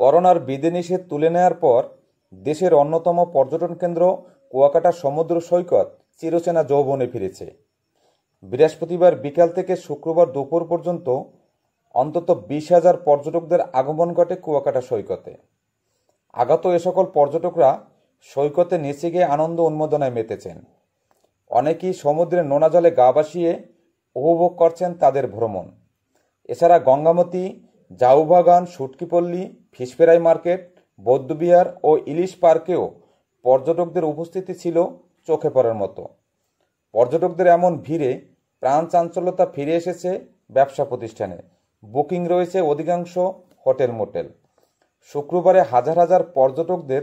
করোনার বিধিনিষেধ তুলে নেয়ার পর দেশের অন্যতম পর্যটন কেন্দ্র কুয়াকাটা সমুদ্র সৈকত চিরচেনা যৌবনে ফিরেছে বৃহস্পতিবার বিকাল থেকে শুক্রবার দুপুর পর্যন্ত অন্তত বিশ হাজার পর্যটকদের আগমন ঘটে কুয়াকাটা সৈকতে আগত এ সকল পর্যটকরা সৈকতে নেচে গিয়ে আনন্দ উন্মোদনায় মেতেছেন অনেকেই সমুদ্রের নোনা জলে গা বাসিয়ে উপভোগ করছেন তাদের ভ্রমণ এছাড়া গঙ্গামতী জাউবাগান সুটকিপল্লী ফিসফেরাই মার্কেট বৌদ্ধবিহার ও ইলিশ পার্কেও পর্যটকদের উপস্থিতি ছিল চোখে পড়ার মতো পর্যটকদের এমন ভিড়ে প্রাণ চাঞ্চল্যতা ফিরে এসেছে ব্যবসা প্রতিষ্ঠানে বুকিং রয়েছে অধিকাংশ হোটেল মোটেল শুক্রবারে হাজার হাজার পর্যটকদের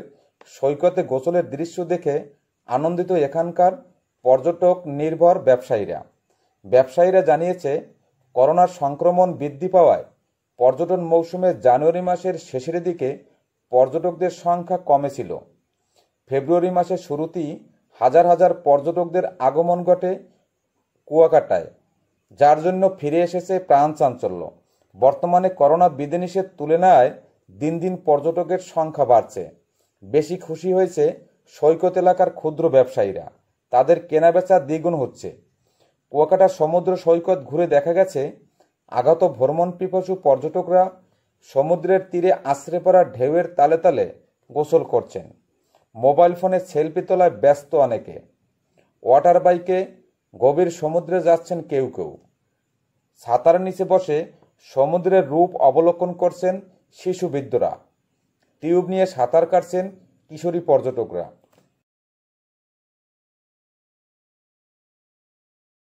সৈকতে গোসলের দৃশ্য দেখে আনন্দিত এখানকার পর্যটক নির্ভর ব্যবসায়ীরা ব্যবসায়ীরা জানিয়েছে করোনার সংক্রমণ বৃদ্ধি পাওয়ায় পর্যটন মৌসুমে জানুয়ারি মাসের শেষের দিকে পর্যটকদের সংখ্যা কমে ছিল ফেব্রুয়ারি মাসের শুরুতেই হাজার হাজার পর্যটকদের আগমন ঘটে কুয়াকাটায় যার জন্য ফিরে এসেছে প্রাণ চাঞ্চল্য বর্তমানে করোনা বিধিনিষেধ তুলনায় দিন দিন পর্যটকের সংখ্যা বাড়ছে বেশি খুশি হয়েছে সৈকত এলাকার ক্ষুদ্র ব্যবসায়ীরা তাদের কেনাবেচা দ্বিগুণ হচ্ছে কুয়াকাটা সমুদ্র সৈকত ঘুরে দেখা গেছে আগত ভ্রমণ পিপাসু পর্যটকরা সমুদ্রের তীরে আশ্রে পড়া ঢেউয়ের তালে তালে গোসল করছেন মোবাইল ফোনে সেলফি তোলায় ব্যস্ত অনেকে ওয়াটার বাইকে গভীর সমুদ্রে যাচ্ছেন কেউ কেউ সাঁতার নিচে বসে সমুদ্রের রূপ অবলোকন করছেন শিশু বৃদ্ধরা টিউব নিয়ে সাঁতার কাটছেন কিশোরী পর্যটকরা